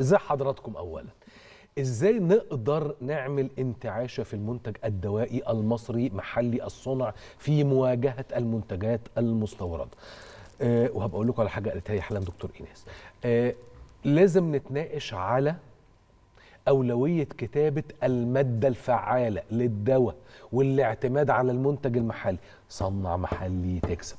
ازاي حضراتكم اولا ازاي نقدر نعمل انتعاشه في المنتج الدوائي المصري محلي الصنع في مواجهه المنتجات المستورده أه وهبقول لكم على حاجه قالتها لي حالا دكتور ايناس أه لازم نتناقش على أولوية كتابة المادة الفعالة للدواء والاعتماد على المنتج المحلي صنع محلي تكسب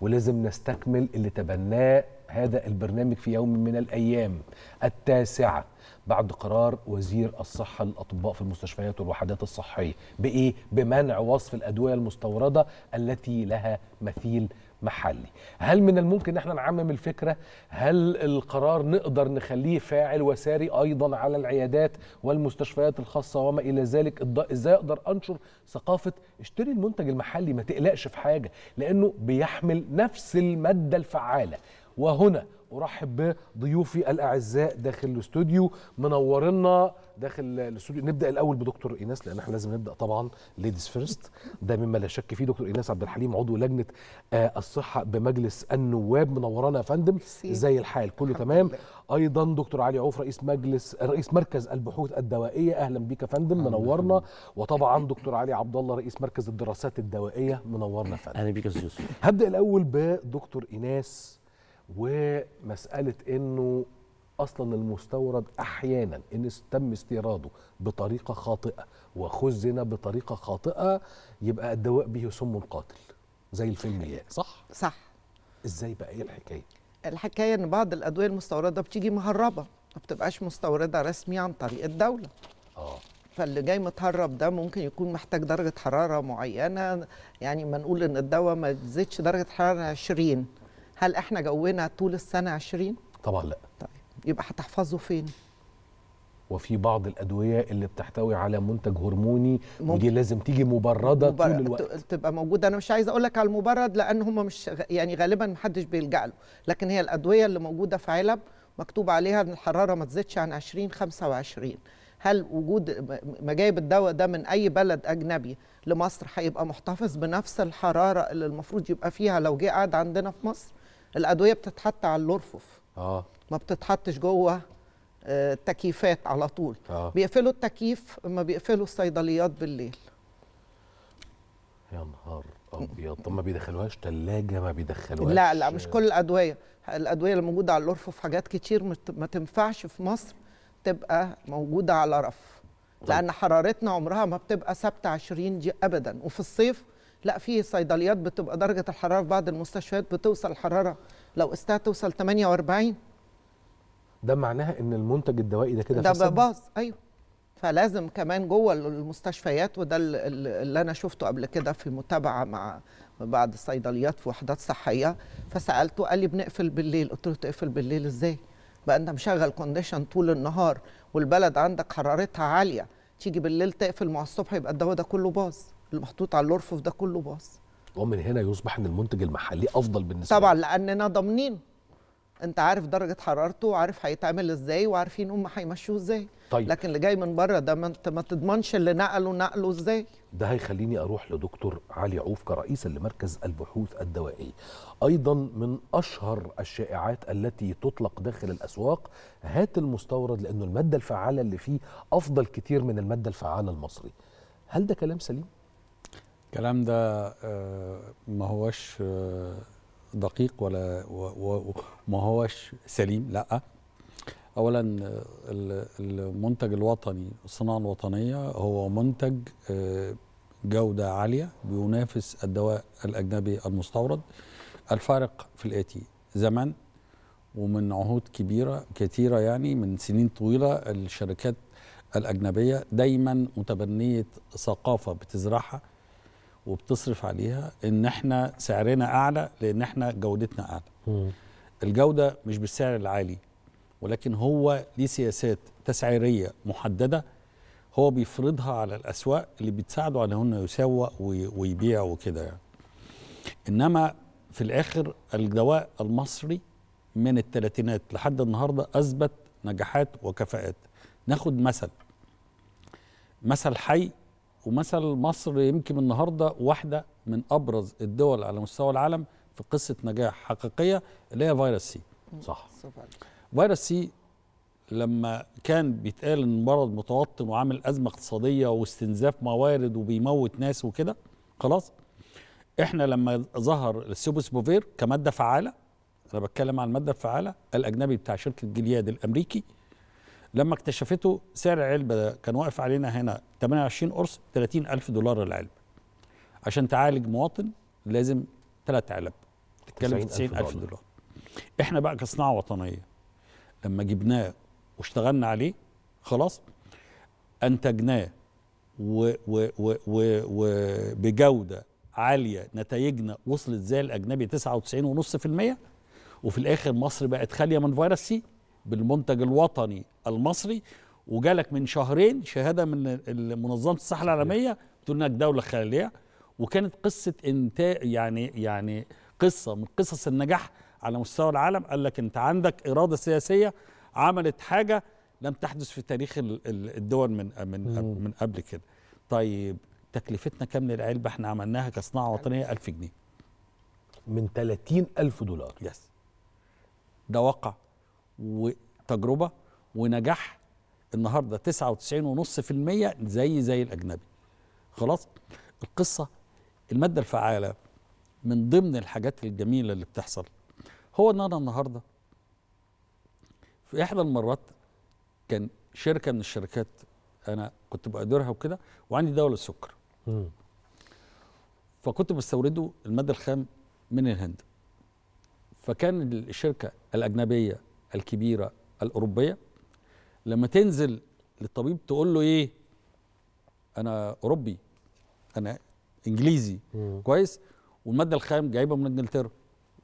ولازم نستكمل اللي تبناه هذا البرنامج في يوم من الأيام التاسعة بعد قرار وزير الصحة للأطباء في المستشفيات والوحدات الصحية بإيه؟ بمنع وصف الأدوية المستوردة التي لها مثيل محلي هل من الممكن احنا نعمم الفكرة هل القرار نقدر نخليه فاعل وساري ايضا على العيادات والمستشفيات الخاصة وما الى ذلك ازاي اقدر انشر ثقافة اشتري المنتج المحلي ما تقلقش في حاجة لانه بيحمل نفس المادة الفعالة وهنا ارحب بضيوفي الاعزاء داخل الاستوديو منورنا داخل الاستوديو نبدا الاول بدكتور ايناس لان احنا لازم نبدا طبعا ليديز فيرست ده مما لا شك فيه دكتور ايناس عبد الحليم عضو لجنه آه، الصحه بمجلس النواب منورنا يا فندم زي الحال كله تمام ايضا دكتور علي عوف رئيس مجلس رئيس مركز البحوث الدوائيه اهلا بيك يا فندم منورنا وطبعا دكتور علي عبد الله رئيس مركز الدراسات الدوائيه منورنا يا فندم اهلا بيك يا هبدا الاول بدكتور ايناس ومساله انه اصلا المستورد احيانا ان تم استيراده بطريقه خاطئه وخزن بطريقه خاطئه يبقى الدواء به سم قاتل زي الفيلم يعني صح صح ازاي بقى ايه الحكايه الحكايه ان بعض الادويه المستورده بتيجي مهربه ما بتبقاش مستورده رسمي عن طريق الدوله اه فاللي جاي متهرب ده ممكن يكون محتاج درجه حراره معينه يعني ما نقول ان الدواء ما تزيدش درجه حراره 20 هل احنا جونا طول السنه 20 طبعا لا طيب يبقى هتحفظه فين وفي بعض الادويه اللي بتحتوي على منتج هرموني ممكن. ودي لازم تيجي مبرده مبر... طول الوقت تبقى موجوده انا مش عايزه اقول لك على المبرد لان هم مش يعني غالبا محدش بيلجا له لكن هي الادويه اللي موجوده في علب مكتوب عليها ان الحراره ما تزيدش عن 20 25 هل وجود مجايب الدواء ده من اي بلد اجنبي لمصر هيبقى محتفظ بنفس الحراره اللي المفروض يبقى فيها لو جه قعد عندنا في مصر الادويه بتتحط على الارفف اه ما بتتحطش جوه آه، التكييفات على طول آه. بيقفلوا التكييف اما بيقفلوا الصيدليات بالليل يا نهار ابيض طب ما بيدخلوهاش ثلاجه ما بيدخلوهاش لا لا مش كل الادويه الادويه اللي موجوده على الارفف حاجات كتير ما تنفعش في مصر تبقى موجوده على رف لان حرارتنا عمرها ما بتبقى ثابته 20 دي ابدا وفي الصيف لا في صيدليات بتبقى درجه الحراره في بعض المستشفيات بتوصل الحراره لو قستها توصل 48 ده معناها ان المنتج الدوائي ده كده ده باظ ايوه فلازم كمان جوه المستشفيات وده اللي انا شفته قبل كده في متابعه مع بعض الصيدليات في وحدات صحيه فسالته قال لي بنقفل بالليل قلت له تقفل بالليل ازاي بقى انت مشغل كونديشن طول النهار والبلد عندك حرارتها عاليه تيجي بالليل تقفل مع الصبح يبقى الدواء ده كله باظ المحطوط على الرفوف ده كله باظ ومن هنا يصبح ان المنتج المحلي افضل بالنسبه طبعا لاننا ضامنينه انت عارف درجه حرارته وعارف هيتعمل ازاي وعارفين هم هيمشوه ازاي طيب. لكن اللي جاي من بره ده ما انت ما تضمنش اللي نقله نقله ازاي ده هيخليني اروح لدكتور علي عوف كرئيس لمركز البحوث الدوائيه ايضا من اشهر الشائعات التي تطلق داخل الاسواق هات المستورد لانه الماده الفعاله اللي فيه افضل كتير من الماده الفعاله المصري هل ده كلام سليم الكلام ده آه، ما هوش آه، دقيق ولا وما هوش سليم لا اولا المنتج الوطني الصناعه الوطنيه هو منتج آه، جوده عاليه بينافس الدواء الاجنبي المستورد الفارق في الاتي زمان ومن عهود كبيره كثيره يعني من سنين طويله الشركات الاجنبيه دايما متبنيه ثقافه بتزرعها وبتصرف عليها ان احنا سعرنا اعلى لان احنا جودتنا اعلى م. الجوده مش بالسعر العالي ولكن هو ليه سياسات تسعيريه محدده هو بيفرضها على الاسواق اللي بتساعده على انه يسوق ويبيع وكده يعني. انما في الاخر الدواء المصري من الثلاثينات لحد النهارده اثبت نجاحات وكفاءات. ناخد مثل مثل حي ومثل مصر يمكن النهارده واحده من ابرز الدول على مستوى العالم في قصه نجاح حقيقيه اللي هي فيروس سي صح فيروس سي لما كان بيتقال ان مرض متوطن وعامل ازمه اقتصاديه واستنزاف موارد وبيموت ناس وكده خلاص احنا لما ظهر بوفير كماده فعاله انا بتكلم عن الماده الفعاله الاجنبي بتاع شركه جلياد الامريكي لما اكتشفته سعر العلبة ده كان واقف علينا هنا 28 قرص 30 ألف دولار العلبة عشان تعالج مواطن لازم ثلاث علب تتكلم في 90 ألف دولار. دولار احنا بقى كصناعة وطنية لما جبناه واشتغلنا عليه خلاص أنتجناه وبجودة عالية نتائجنا وصلت زي الأجنبي 99.5% وفي الآخر مصر بقت خالية من فيروس سي بالمنتج الوطني المصري وجالك من شهرين شهاده من منظمه الصحه العالميه بتقول انك دوله خاليه وكانت قصه انتاج يعني يعني قصه من قصص النجاح على مستوى العالم قال لك انت عندك اراده سياسيه عملت حاجه لم تحدث في تاريخ الدول من من من قبل كده طيب تكلفتنا كام للعلبه احنا عملناها كصناعه وطنيه 1000 جنيه من 30000 دولار يس ده واقع وتجربه ونجاح النهارده 99.5% زي زي الاجنبي خلاص القصه الماده الفعاله من ضمن الحاجات الجميله اللي بتحصل هو ان انا النهارده في احدى المرات كان شركه من الشركات انا كنت بقدرها وكده وعندي دوله السكر فكنت بستورده الماده الخام من الهند فكان الشركه الاجنبيه الكبيره الاوروبيه لما تنزل للطبيب تقول له ايه انا اوروبي انا انجليزي مم. كويس والماده الخام جايبها من انجلترا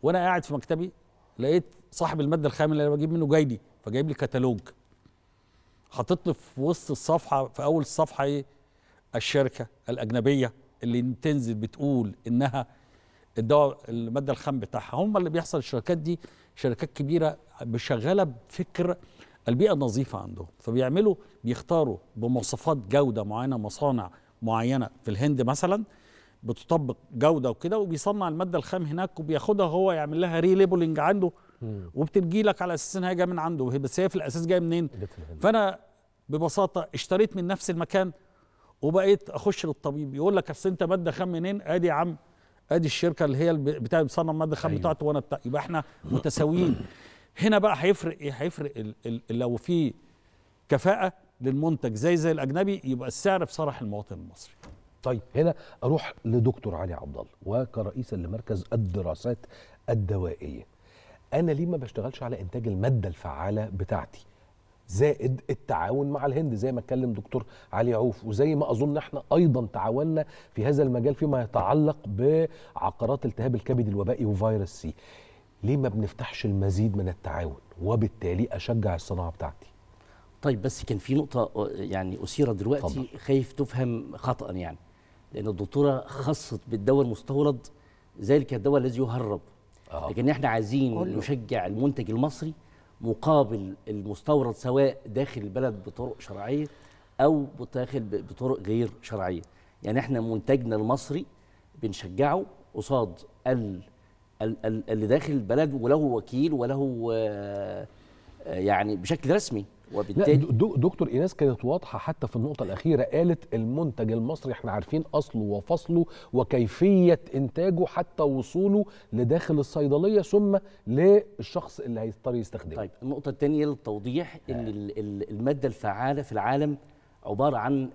وانا قاعد في مكتبي لقيت صاحب الماده الخام اللي انا بجيب منه جاي لي فجايب لي كتالوج حاطط لي في وسط الصفحه في اول الصفحه ايه الشركه الاجنبيه اللي تنزل بتقول انها الدواء الماده الخام بتاعها هم اللي بيحصل الشركات دي شركات كبيره بشغاله بفكر البيئه النظيفه عندهم فبيعملوا بيختاروا بمواصفات جوده معينه مصانع معينه في الهند مثلا بتطبق جوده وكده وبيصنع الماده الخام هناك وبياخدها هو يعمل لها ري ليبلنج عنده وبتجي لك على اساس انها جايه من عنده بس هي في الاساس جايه منين؟ فانا ببساطه اشتريت من نفس المكان وبقيت اخش للطبيب يقول لك اصل انت ماده خام منين؟ ادي يا عم ادي الشركه اللي هي بتاعت بتصنع الماده الخام أيوة. بتاعته وانا بتاع يبقى احنا متساويين هنا بقى هيفرق ايه هيفرق الـ الـ لو في كفاءه للمنتج زي زي الاجنبي يبقى السعر في صالح المواطن المصري طيب هنا اروح لدكتور علي عبد الله وكرئيسا لمركز الدراسات الدوائيه انا ليه ما بشتغلش على انتاج الماده الفعاله بتاعتي زائد التعاون مع الهند زي ما اتكلم دكتور علي عوف وزي ما اظن احنا ايضا تعاوننا في هذا المجال فيما يتعلق بعقارات التهاب الكبد الوبائي وفيروس سي ليه ما بنفتحش المزيد من التعاون وبالتالي اشجع الصناعه بتاعتي طيب بس كان في نقطه يعني اثيرت دلوقتي طبعا. خايف تفهم خطا يعني لان الدكتوره خصت بالدواء المستورد ذلك الدواء الذي يهرب آه. لكن احنا عايزين نشجع المنتج المصري مقابل المستورد سواء داخل البلد بطرق شرعيه او داخل بطرق غير شرعيه يعني احنا منتجنا المصري بنشجعه قصاد اللي داخل البلد وله وكيل وله آه، آه، يعني بشكل رسمي وبالتالي دكتور ايناس كانت واضحه حتى في النقطه الاخيره قالت المنتج المصري احنا عارفين اصله وفصله وكيفيه انتاجه حتى وصوله لداخل الصيدليه ثم للشخص اللي هيضطر يستخدمه طيب النقطه الثانيه للتوضيح آه. ان الماده الفعاله في العالم عباره عن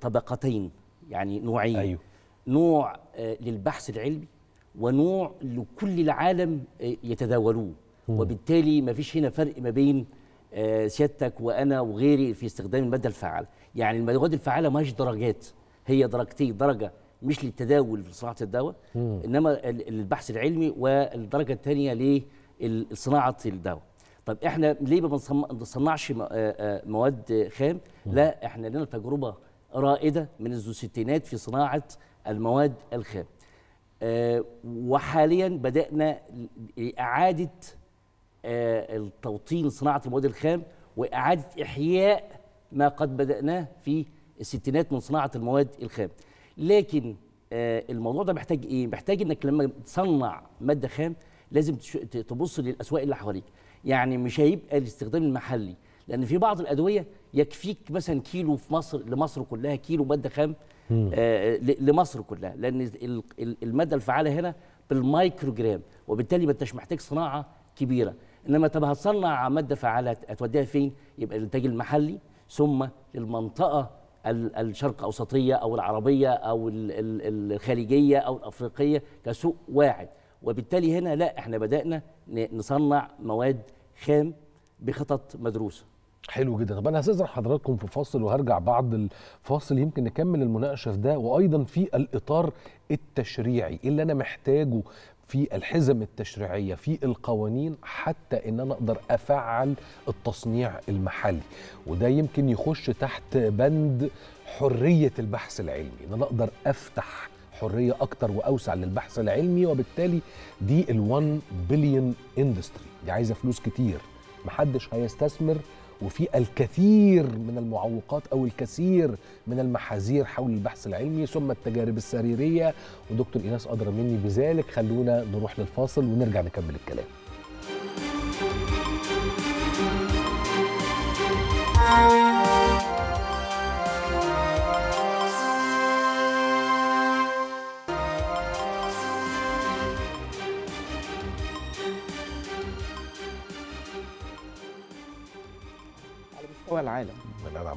طبقتين يعني نوعين أيوه. نوع آه، للبحث العلمي ونوع لكل العالم آه، يتداولوه وبالتالي ما فيش هنا فرق ما بين آه، سيادتك وانا وغيري في استخدام الماده الفعاله يعني المواد الفعاله ماهيش درجات هي درجتين درجه مش للتداول في صناعه الدواء انما للبحث العلمي والدرجه الثانيه لصناعه الدواء طب احنا ليه ما بنصنعش آه، آه، مواد خام لا احنا لنا تجربه رائده من الستينات في صناعه المواد الخام وحاليا بدانا اعاده آه، التوطين صناعه المواد الخام واعاده احياء ما قد بداناه في الستينات من صناعه المواد الخام لكن آه، الموضوع ده محتاج ايه محتاج انك لما تصنع ماده خام لازم تبص للاسواق اللي حواليك يعني مش هيبقى الاستخدام المحلي لان في بعض الادويه يكفيك مثلا كيلو في مصر لمصر كلها كيلو ماده خام آه، لمصر كلها لان الماده الفعاله هنا بالمايكرو جرام وبالتالي ما انتش محتاج صناعه كبيره انما طب هتصنع ماده فعاله هتوديها فين؟ يبقى الانتاج المحلي ثم للمنطقه الشرق اوسطيه او العربيه او الخليجيه او الافريقيه كسوق واعد وبالتالي هنا لا احنا بدانا نصنع مواد خام بخطط مدروسه حلو جدا طب انا هستاذن حضراتكم في فاصل وهرجع بعد الفاصل يمكن نكمل المناقشه في ده وايضا في الاطار التشريعي اللي انا محتاجه في الحزم التشريعيه في القوانين حتى ان انا اقدر افعل التصنيع المحلي وده يمكن يخش تحت بند حريه البحث العلمي ان انا اقدر افتح حريه اكتر واوسع للبحث العلمي وبالتالي دي ال1 بليون اندستري دي عايزه فلوس كتير محدش هيستثمر وفي الكثير من المعوقات او الكثير من المحاذير حول البحث العلمي ثم التجارب السريريه ودكتور ايناس ادرى مني بذلك خلونا نروح للفاصل ونرجع نكمل الكلام thank you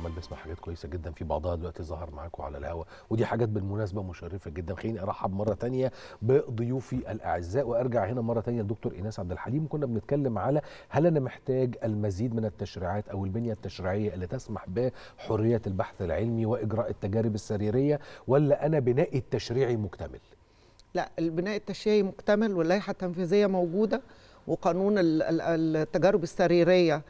عمال بسمع حاجات كويسه جدا في بعضها دلوقتي ظهر معاكم على الهواء ودي حاجات بالمناسبه مشرفه جدا خليني ارحب مره تانية بضيوفي الاعزاء وارجع هنا مره تانية لدكتور ايناس عبد الحليم كنا بنتكلم على هل انا محتاج المزيد من التشريعات او البنيه التشريعيه اللي تسمح بحريه البحث العلمي واجراء التجارب السريريه ولا انا بنائي التشريعي مكتمل لا البناء التشريعي مكتمل واللائحه التنفيذيه موجوده وقانون التجارب السريريه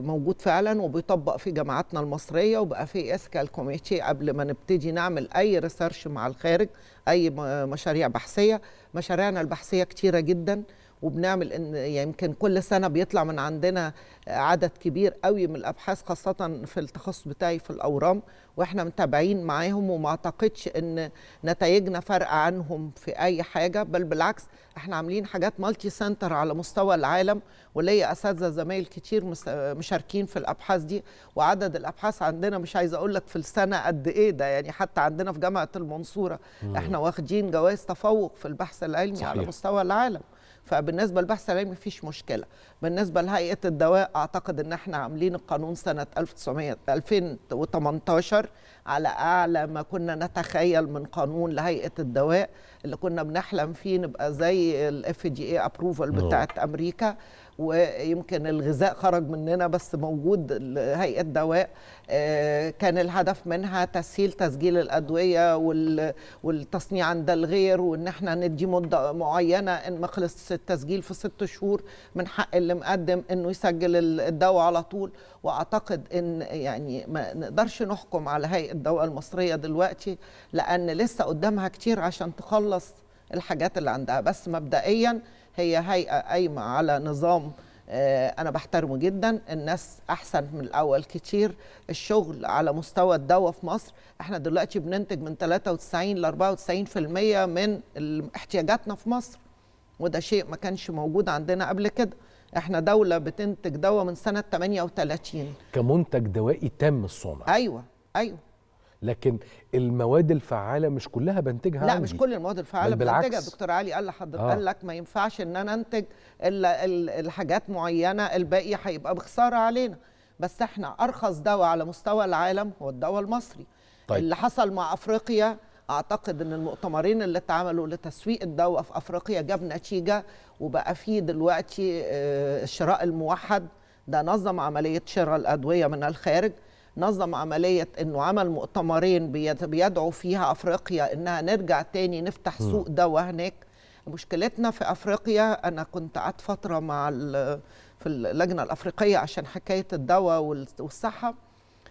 موجود فعلا وبيطبق في جامعاتنا المصريه وبقى في اسكال كوميتي قبل ما نبتدي نعمل اي ريسيرش مع الخارج اي مشاريع بحثيه مشاريعنا البحثيه كتيره جدا وبنعمل ان يعني يمكن يعني كل سنه بيطلع من عندنا عدد كبير قوي من الابحاث خاصه في التخصص بتاعي في الاورام واحنا متابعين معاهم وما اعتقدش ان نتائجنا فارقه عنهم في اي حاجه بل بالعكس احنا عاملين حاجات مالتي سنتر على مستوى العالم وليا اساتذه زمايل كتير مشاركين في الابحاث دي وعدد الابحاث عندنا مش عايزه اقول لك في السنه قد ايه ده يعني حتى عندنا في جامعه المنصوره احنا واخدين جوائز تفوق في البحث العلمي صحيح. على مستوى العالم فبالنسبه للبحث العلمي مفيش مشكله بالنسبه لهيئه الدواء اعتقد ان احنا عاملين القانون سنه 1900 2018 على اعلى ما كنا نتخيل من قانون لهيئه الدواء اللي كنا بنحلم فيه نبقى زي الاف دي اي ابروفال بتاعت امريكا ويمكن الغذاء خرج مننا بس موجود هيئه دواء آه، كان الهدف منها تسهيل تسجيل الادويه والتصنيع عند الغير وان احنا ندي مده معينه ان ما خلص التسجيل في ست شهور من حق اللي مقدم انه يسجل الدواء على طول واعتقد ان يعني ما نقدرش نحكم على هيئه الدواء المصرية دلوقتي لأن لسه قدامها كتير عشان تخلص الحاجات اللي عندها بس مبدئيا هي هيئة قايمة على نظام آه، أنا بحترمه جدا الناس أحسن من الأول كتير الشغل على مستوى الدواء في مصر إحنا دلوقتي بننتج من 93 ل 94% من احتياجاتنا في مصر وده شيء ما كانش موجود عندنا قبل كده احنا دولة بتنتج دواء من سنة 38 كمنتج دوائي تم الصنع ايوه ايوه لكن المواد الفعاله مش كلها بنتجها لا عندي. مش كل المواد الفعاله بنتجها دكتور علي قال لحضرتك آه. قال لك ما ينفعش ان انا انتج الا الحاجات معينه الباقي هيبقى بخساره علينا بس احنا ارخص دواء على مستوى العالم هو الدواء المصري طيب. اللي حصل مع افريقيا اعتقد ان المؤتمرين اللي اتعملوا لتسويق الدواء في افريقيا جاب نتيجه وبقى فيه دلوقتي آه، الشراء الموحد ده نظم عمليه شراء الادويه من الخارج نظم عملية أنه عمل مؤتمرين بيدعو فيها أفريقيا أنها نرجع تاني نفتح سوق دواء هناك مشكلتنا في أفريقيا أنا كنت قعدت فترة مع في اللجنة الأفريقية عشان حكاية الدواء والصحة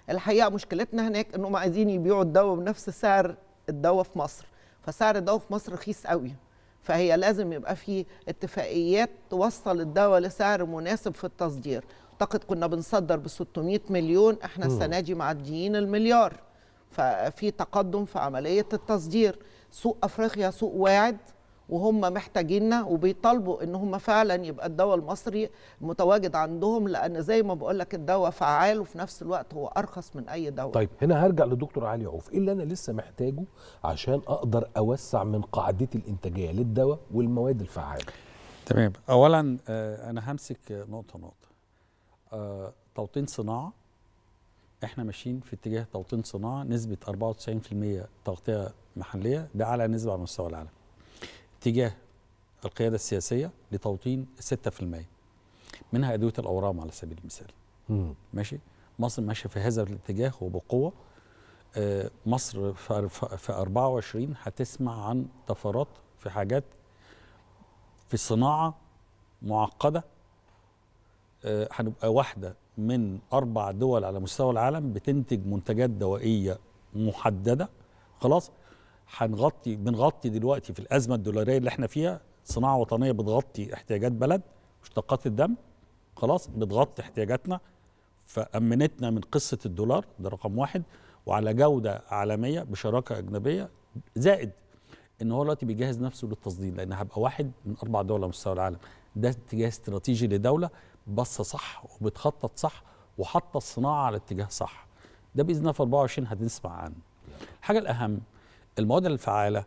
الحقيقة مشكلتنا هناك أنهم عايزين يبيعوا الدواء بنفس سعر الدواء في مصر فسعر الدواء في مصر رخيص قوي فهي لازم يبقى في اتفاقيات توصل الدواء لسعر مناسب في التصدير اعتقد كنا بنصدر ب 600 مليون احنا السنه دي معديين المليار ففي تقدم في عمليه التصدير سوق افريقيا سوق واعد وهم محتاجيننا وبيطالبوا ان هم فعلا يبقى الدواء المصري متواجد عندهم لان زي ما بقول لك الدواء فعال وفي نفس الوقت هو ارخص من اي دواء طيب هنا هرجع لدكتور علي عوف ايه اللي انا لسه محتاجه عشان اقدر اوسع من قاعدتي الانتاجيه للدواء والمواد الفعاله تمام اولا آه، انا همسك نقطه نقطه آه، توطين صناعه احنا ماشيين في اتجاه توطين صناعه نسبه 94% تغطيه محليه ده اعلى نسبه على مستوى العالم اتجاه القيادة السياسية لتوطين 6% منها أدوية الأورام على سبيل المثال مم. ماشي مصر ماشية في هذا الاتجاه وبقوة آه، مصر في 24 هتسمع عن طفرات في حاجات في صناعة معقدة آه، هنبقى واحدة من أربع دول على مستوى العالم بتنتج منتجات دوائية محددة خلاص هنغطي بنغطي دلوقتي في الازمه الدولاريه اللي احنا فيها صناعه وطنيه بتغطي احتياجات بلد مشتقات الدم خلاص بتغطي احتياجاتنا فامنتنا من قصه الدولار ده رقم واحد وعلى جوده عالميه بشراكه اجنبيه زائد ان هو دلوقتي بيجهز نفسه للتصدير لان هبقى واحد من اربع دول على مستوى العالم ده اتجاه استراتيجي لدوله باصه صح وبتخطط صح وحاطه الصناعه على اتجاه صح ده باذن الله في 24 هتسمع عنه الحاجه الاهم المواد الفعاله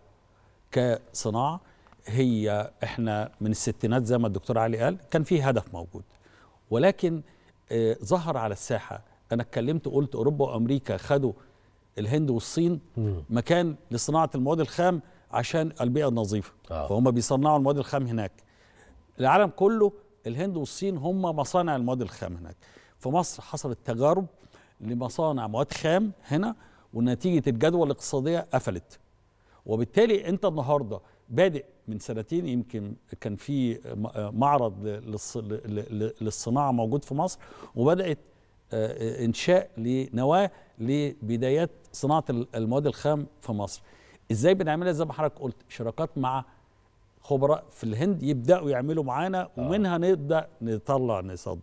كصناعه هي احنا من الستينات زي ما الدكتور علي قال كان في هدف موجود ولكن آه ظهر على الساحه انا اتكلمت وقلت اوروبا وامريكا خدوا الهند والصين مكان لصناعه المواد الخام عشان البيئه النظيفه آه. فهم بيصنعوا المواد الخام هناك العالم كله الهند والصين هم مصانع المواد الخام هناك في مصر حصلت تجارب لمصانع مواد خام هنا ونتيجه الجدوى الاقتصاديه قفلت وبالتالي انت النهارده بادئ من سنتين يمكن كان في معرض للصناعه موجود في مصر وبدات آه، آه، انشاء لنواه لبدايات صناعه المواد الخام في مصر ازاي بنعملها زي ما حضرتك قلت شراكات مع خبراء في الهند يبداوا يعملوا معانا آه. ومنها نبدا نطلع نصدر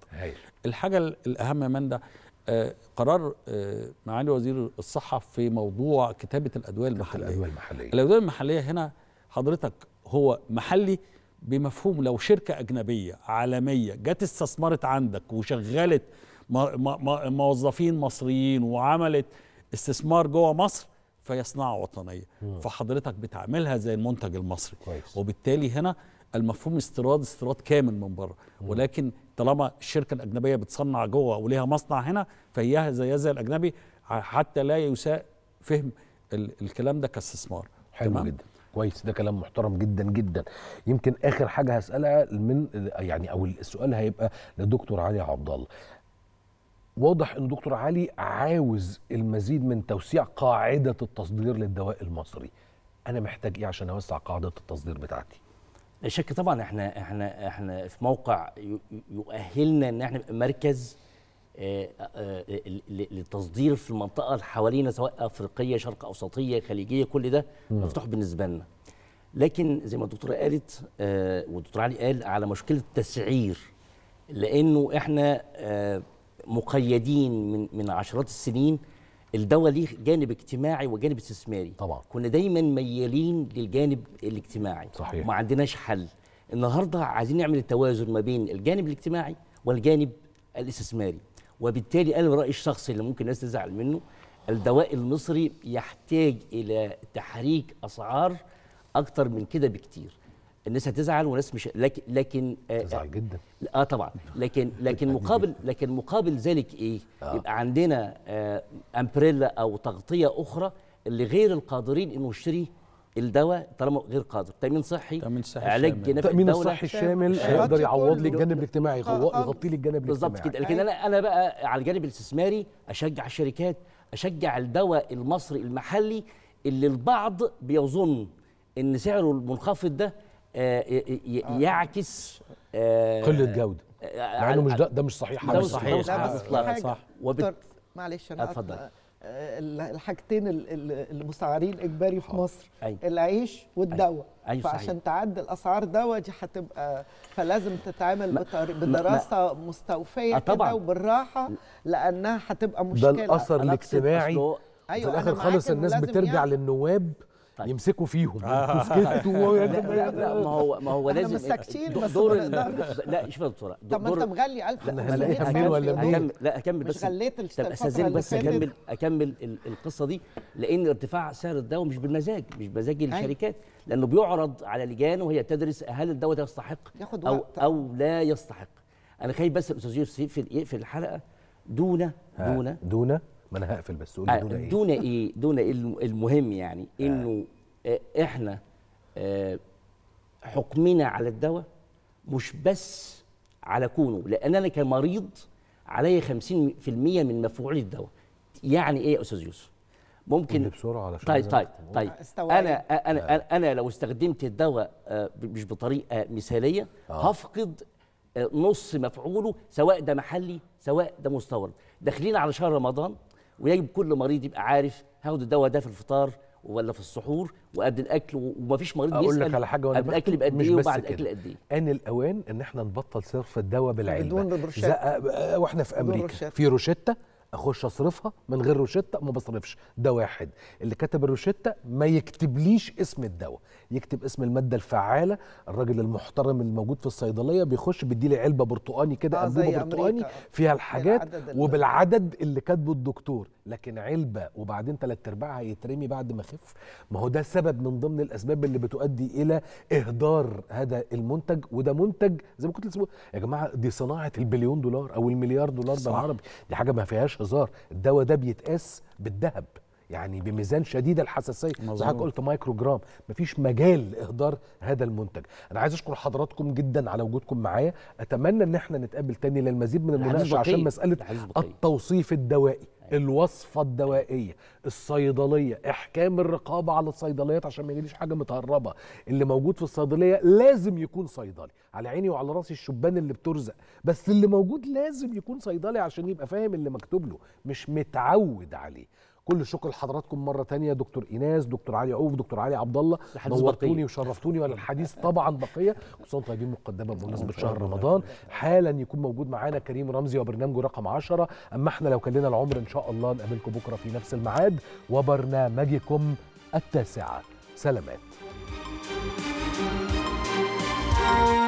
الحاجه الاهم يا ده آه، قرار آه، معالي وزير الصحه في موضوع كتابه الادويه المحليه الادويه المحليه الادويه المحليه هنا حضرتك هو محلي بمفهوم لو شركه اجنبيه عالميه جت استثمرت عندك وشغلت موظفين مصريين وعملت استثمار جوه مصر فيصنع وطنيه مم. فحضرتك بتعملها زي المنتج المصري كويس. وبالتالي هنا المفهوم استيراد استيراد كامل من بره ولكن طالما الشركه الاجنبيه بتصنع جوه وليها مصنع هنا فهي زي زي الاجنبي حتى لا يساء فهم الكلام ده كاستثمار حلو جدا كويس ده كلام محترم جدا جدا يمكن اخر حاجه هسالها من يعني او السؤال هيبقى لدكتور علي عبد الله واضح ان دكتور علي عاوز المزيد من توسيع قاعده التصدير للدواء المصري انا محتاج ايه عشان اوسع قاعده التصدير بتاعتي لا شك طبعا احنا احنا احنا في موقع يؤهلنا ان احنا نبقى مركز آه، آه، آه، للتصدير في المنطقه اللي حوالينا سواء افريقيه شرق اوسطيه خليجيه كل ده مفتوح بالنسبه لنا لكن زي ما الدكتوره قالت والدكتور علي قال على مشكله التسعير لانه احنا مقيدين من من عشرات السنين الدواء ليه جانب اجتماعي وجانب استثماري طبعا كنا دايما ميالين للجانب الاجتماعي صحيح ما عندناش حل النهارده عايزين نعمل التوازن ما بين الجانب الاجتماعي والجانب الاستثماري وبالتالي انا رايي الشخصي اللي ممكن الناس تزعل منه الدواء المصري يحتاج الى تحريك اسعار اكتر من كده بكتير الناس هتزعل وناس مش لكن لكن آه، تزعل جدا اه طبعا لكن لكن مقابل لكن مقابل ذلك ايه؟ آه. يبقى عندنا آه امبريلا او تغطيه اخرى اللي غير القادرين انه يشتري الدواء طالما غير قادر تامين صحي تامين صحي علاج نفسي التامين الصحي الشامل هيقدر يعوض لي الجانب الاجتماعي آه، آه. يغطي لي الجانب الاجتماعي بالظبط كده لكن انا انا بقى على الجانب الاستثماري اشجع الشركات اشجع الدواء المصري المحلي اللي البعض بيظن ان سعره المنخفض ده آه، آه. يعكس آه، قله جوده مع انه مش ده, ده مش صحيح ده مش صحيح, صحيح. صح, صح. معلش انا اتفضل الحاجتين المسعرين اجباري في مصر أي. أيوه. العيش والدواء أي. أيوه. أيوه، فعشان تعدي الاسعار دواء دي هتبقى فلازم تتعامل ما بدراسه ما مستوفيه كده وبالراحه لانها هتبقى مشكله ده الاثر الاجتماعي ايوه في الاخر خالص الناس بترجع يعني للنواب طيب. يمسكوا فيهم آه. لا, لا, لا ما هو ما هو لازم مساكتين بس دور لا شوف يا دكتوره طب ما انت مغلي 1000 ولا مين لا اكمل بس غليت طب استاذني بس اكمل اكمل القصه دي لان ارتفاع سعر الدواء مش بالمزاج مش بمزاج أيوة. الشركات لانه بيعرض على لجان وهي تدرس هل الدواء ده يستحق او او لا يستحق انا خايف بس الاستاذ يوسف يقفل الحلقه دون دون دون ما انا هقفل بس قول آه، دون ايه دون ايه دون ايه المهم يعني آه. انه آه، احنا حكمنا على الدواء مش بس على كونه لان انا كمريض علي 50% من مفعول الدواء يعني ايه يا استاذ يوسف ممكن بسرعه علشان طيب طيب طيب انا انا انا لو استخدمت الدواء مش بطريقه مثاليه آه. هفقد نص مفعوله سواء ده محلي سواء ده مستورد داخلين على شهر رمضان ويجب كل مريض يبقى عارف هاخد الدواء ده في الفطار ولا في السحور وقبل الاكل ومفيش مريض بيسال اقول لك على حاجه قبل الاكل بقد ايه وبعد الاكل قد ايه ان الاوان ان احنا نبطل صرف الدواء بالعين بدون آه، آه، واحنا في امريكا في روشته اخش اصرفها من غير روشته ما بصرفش ده واحد اللي كتب الروشته ما يكتبليش اسم الدواء يكتب اسم الماده الفعاله الراجل المحترم الموجود في الصيدليه بيخش بيدي لي علبه برتقاني كده انبوبه آه، برتقاني فيها الحاجات وبالعدد اللي كاتبه الدكتور لكن علبه وبعدين ثلاث ارباعها هيترمي بعد ما خف ما هو ده سبب من ضمن الاسباب اللي بتؤدي الى اهدار هذا المنتج وده منتج زي ما كنت يا جماعه دي صناعه البليون دولار او المليار دولار بالعربي دي حاجه ما فيهاش هزار الدواء ده بيتقاس بالذهب يعني بميزان شديد الحساسيه زي حضرتك قلت مايكرو جرام مفيش مجال لاهدار هذا المنتج انا عايز اشكر حضراتكم جدا على وجودكم معايا اتمنى ان احنا نتقابل تاني للمزيد من المناقشه عشان مساله التوصيف الدوائي الوصفه الدوائيه الصيدليه احكام الرقابه على الصيدليات عشان ما يجيليش حاجه متهربه اللي موجود في الصيدليه لازم يكون صيدلي على عيني وعلى راسي الشبان اللي بترزق بس اللي موجود لازم يكون صيدلي عشان يبقى فاهم اللي مكتوب له مش متعود عليه كل الشكر لحضراتكم مره تانية دكتور ايناس دكتور علي عوف دكتور علي عبد الله نورتوني وشرفتوني وانا الحديث طبعا بقيه خصوصا طيبين مقدما بمناسبه نعم، شهر رمضان حالا يكون موجود معانا كريم رمزي وبرنامجه رقم 10 اما احنا لو كان لنا العمر ان شاء الله نقابلكم بكره في نفس الميعاد وبرنامجكم التاسعه سلامات